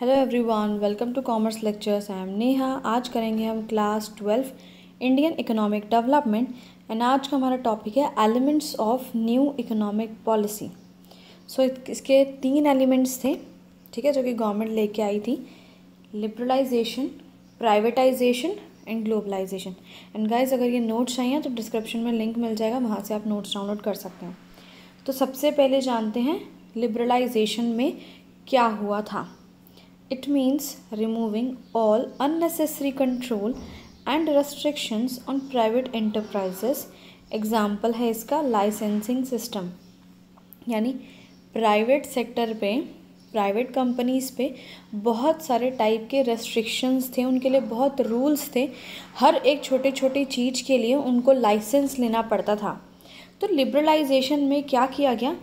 Hello everyone welcome to commerce lectures I am Neha आज करेंगे हम class twelve Indian economic development and आज का हमारा टॉपिक है elements of new economic policy so इसके तीन एलिमेंट्स थे ठीक है जो कि गवर्नमेंट लेके आई थी liberalisation privatisation and globalisation and guys अगर ये नोट्स चाहिए तो डिस्क्रिप्शन में लिंक मिल जाएगा वहाँ से आप नोट्स डाउनलोड कर सकते हैं तो सबसे पहले जानते हैं लिबरलाइजेशन में क्या हुआ था It means removing all unnecessary control and restrictions on private enterprises. Example है इसका लाइसेंसिंग सिस्टम यानी प्राइवेट सेक्टर पे प्राइवेट कंपनीज़ पे बहुत सारे टाइप के रेस्ट्रिक्शंस थे उनके लिए बहुत रूल्स थे हर एक छोटे छोटे चीज़ के लिए उनको लाइसेंस लेना पड़ता था तो लिबरलाइजेशन में क्या किया गया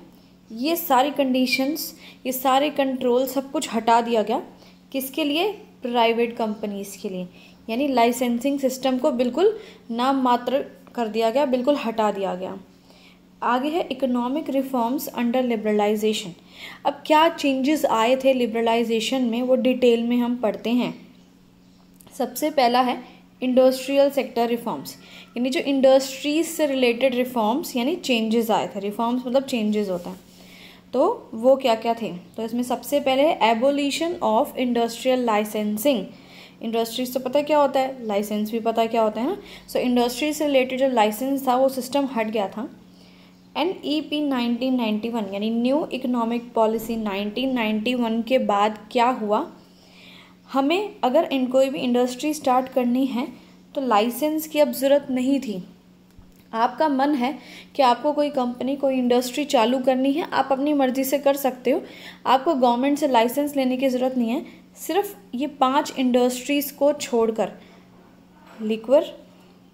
ये सारी कंडीशंस ये सारे कंट्रोल सब कुछ हटा दिया गया किसके लिए प्राइवेट कंपनीज़ के लिए यानी लाइसेंसिंग सिस्टम को बिल्कुल नाम मात्र कर दिया गया बिल्कुल हटा दिया गया आगे है इकोनॉमिक रिफॉर्म्स अंडर लिबरलाइजेशन अब क्या चेंजेस आए थे लिबरलाइजेशन में वो डिटेल में हम पढ़ते हैं सबसे पहला है इंडस्ट्रियल सेक्टर रिफॉर्म्स यानी जो इंडस्ट्रीज से रिलेटेड रिफॉर्म्स यानी चेंजेस आए थे रिफॉर्म्स मतलब चेंजेस होता है तो वो क्या क्या थे तो इसमें सबसे पहले abolition of industrial licensing industries से पता क्या होता है लाइसेंस भी पता क्या होता है ना सो इंडस्ट्रीज से रिलेटेड जो लाइसेंस था वो सिस्टम हट गया था N E P nineteen ninety one यानी new economic policy nineteen ninety one के बाद क्या हुआ हमें अगर इन कोई भी इंडस्ट्री स्टार्ट करनी है तो लाइसेंस की अब ज़रूरत नहीं थी आपका मन है कि आपको कोई कंपनी कोई इंडस्ट्री चालू करनी है आप अपनी मर्ज़ी से कर सकते हो आपको गवर्नमेंट से लाइसेंस लेने की ज़रूरत नहीं है सिर्फ ये पांच इंडस्ट्रीज़ को छोड़कर लिक्वर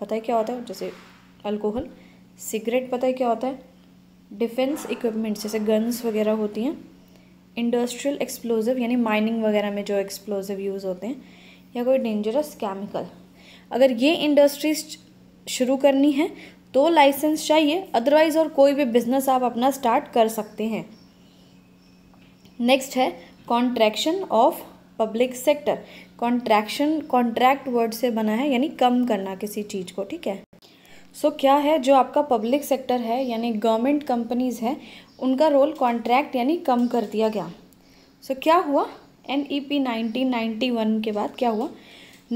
पता है क्या होता है जैसे अल्कोहल सिगरेट पता है क्या होता है डिफेंस इक्विपमेंट्स जैसे गन्स वगैरह होती हैं इंडस्ट्रियल एक्सप्लोजिव यानी माइनिंग वगैरह में जो एक्सप्लोजिव यूज़ होते हैं या कोई डेंजरस केमिकल अगर ये इंडस्ट्रीज शुरू करनी है तो लाइसेंस चाहिए अदरवाइज़ और कोई भी बिजनेस आप अपना स्टार्ट कर सकते हैं नेक्स्ट है contraction of public sector contraction contract word से बना है यानी कम करना किसी चीज़ को ठीक है सो so, क्या है जो आपका पब्लिक सेक्टर है यानी गवर्नमेंट कंपनीज है उनका रोल कॉन्ट्रैक्ट यानी कम कर दिया गया सो so, क्या हुआ N E P nineteen ninety one के बाद क्या हुआ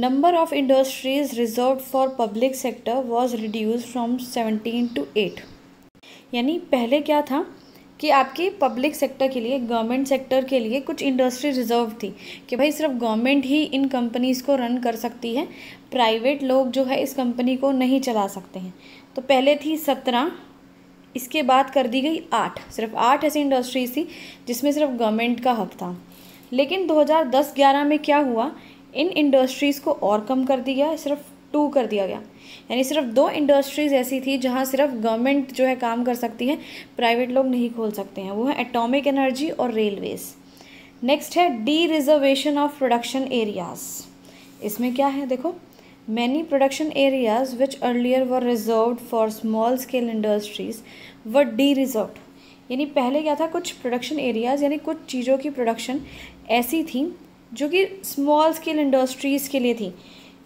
Number of industries reserved for public sector was reduced from 17 to 8. यानी पहले क्या था कि आपकी पब्लिक सेक्टर के लिए गवर्नमेंट सेक्टर के लिए कुछ इंडस्ट्री रिजर्व थी कि भाई सिर्फ गवर्नमेंट ही इन कंपनीज़ को रन कर सकती है प्राइवेट लोग जो है इस कंपनी को नहीं चला सकते हैं तो पहले थी सत्रह इसके बाद कर दी गई आठ सिर्फ आठ ऐसी इंडस्ट्रीज थी जिसमें सिर्फ गवर्नमेंट का हक था लेकिन 2010-11 में क्या हुआ इन इंडस्ट्रीज़ को और कम कर दिया सिर्फ टू कर दिया गया यानी सिर्फ दो इंडस्ट्रीज़ ऐसी थी जहाँ सिर्फ गवर्नमेंट जो है काम कर सकती है प्राइवेट लोग नहीं खोल सकते हैं वो है एटॉमिक एनर्जी और रेलवेज़ नेक्स्ट है dereservation of production areas इसमें क्या है देखो many production areas which earlier were reserve for small scale industries व डी रिजर्व यानी पहले क्या था कुछ प्रोडक्शन एरियाज़ यानी कुछ चीज़ों की प्रोडक्शन ऐसी थी जो कि स्मॉल स्केल इंडस्ट्रीज़ के लिए थी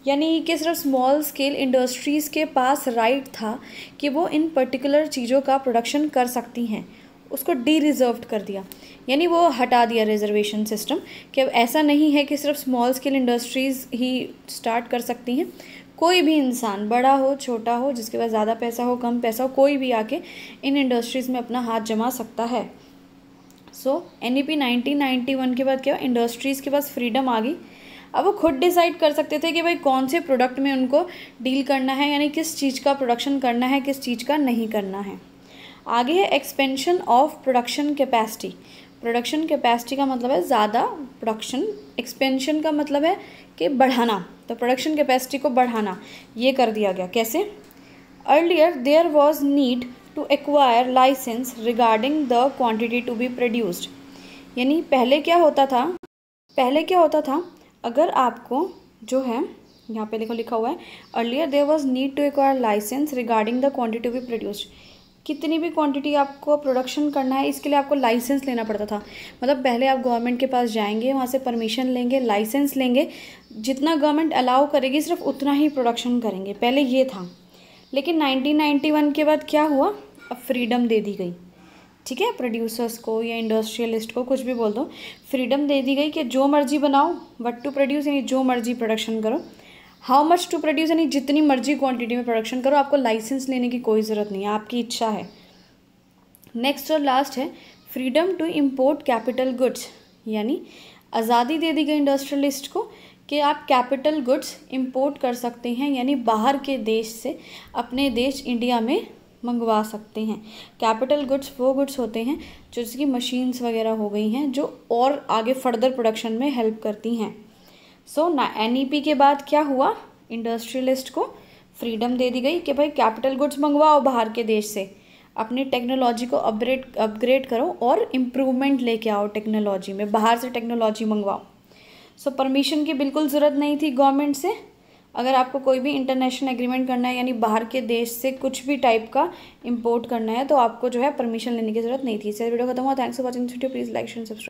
यानी कि सिर्फ स्मॉल स्केल इंडस्ट्रीज़ के पास राइट था कि वो इन पर्टिकुलर चीज़ों का प्रोडक्शन कर सकती हैं उसको डी रिजर्व कर दिया यानी वो हटा दिया रिजर्वेशन सिस्टम कि अब ऐसा नहीं है कि सिर्फ स्मॉल स्केल इंडस्ट्रीज़ ही स्टार्ट कर सकती हैं कोई भी इंसान बड़ा हो छोटा हो जिसके पास ज़्यादा पैसा हो कम पैसा हो कोई भी आके इन इंडस्ट्रीज़ में अपना हाथ जमा सकता है so N E P nineteen ninety one के बाद क्या इंडस्ट्रीज़ के पास फ्रीडम आ गई अब वो खुद डिसाइड कर सकते थे कि भाई कौन से प्रोडक्ट में उनको डील करना है यानी किस चीज़ का प्रोडक्शन करना है किस चीज़ का नहीं करना है आगे है expansion of production capacity production capacity का मतलब है ज़्यादा प्रोडक्शन एक्सपेंशन का मतलब है कि बढ़ाना तो प्रोडक्शन कैपेसिटी को बढ़ाना ये कर दिया गया कैसे earlier there was need to acquire licence regarding the quantity to be produced यानी पहले क्या होता था पहले क्या होता था अगर आपको जो है यहाँ पे देखो लिखा हुआ है earlier there was need to acquire licence regarding the quantity be produced कितनी भी क्वांटिटी आपको प्रोडक्शन करना है इसके लिए आपको लाइसेंस लेना पड़ता था मतलब पहले आप गवर्नमेंट के पास जाएंगे वहाँ से परमिशन लेंगे लाइसेंस लेंगे जितना गवर्नमेंट अलाउ करेगी सिर्फ उतना ही प्रोडक्शन करेंगे पहले ये था लेकिन 1991 के बाद क्या हुआ अब फ्रीडम दे दी गई ठीक है प्रोड्यूसर्स को या इंडस्ट्रियलिस्ट को कुछ भी बोल दो फ्रीडम दे दी गई कि जो मर्जी बनाओ वट टू प्रोड्यूस यानी जो मर्जी प्रोडक्शन करो हाउ मच टू प्रोड्यूस यानी जितनी मर्जी क्वांटिटी में प्रोडक्शन करो आपको लाइसेंस लेने की कोई ज़रूरत नहीं है आपकी इच्छा है नेक्स्ट और लास्ट है freedom to import capital goods यानी आज़ादी दे दी गई इंडस्ट्रियलिस्ट को कि आप कैपिटल गुड्स इम्पोर्ट कर सकते हैं यानी बाहर के देश से अपने देश इंडिया में मंगवा सकते हैं कैपिटल गुड्स वो गुड्स होते हैं जो कि मशीन्स वगैरह हो गई हैं जो और आगे फर्दर प्रोडक्शन में हेल्प करती हैं सो ना एन e के बाद क्या हुआ इंडस्ट्रियलिस्ट को फ्रीडम दे दी गई कि भाई कैपिटल गुड्स मंगवाओ बाहर के देश से अपनी टेक्नोलॉजी को अपग्रेड अपग्रेड करो और इम्प्रूवमेंट लेके आओ टेक्नोलॉजी में बाहर से टेक्नोलॉजी मंगवाओ सो so, परमिशन की बिल्कुल ज़रूरत नहीं थी गवर्नमेंट से अगर आपको कोई भी इंटरनेशनल एग्रीमेंट करना है यानी बाहर के देश से कुछ भी टाइप का इंपोर्ट करना है तो आपको जो है परमिशन लेने की जरूरत नहीं थी इस वीडियो खत्म हुआ thanks for watching please like and subscribe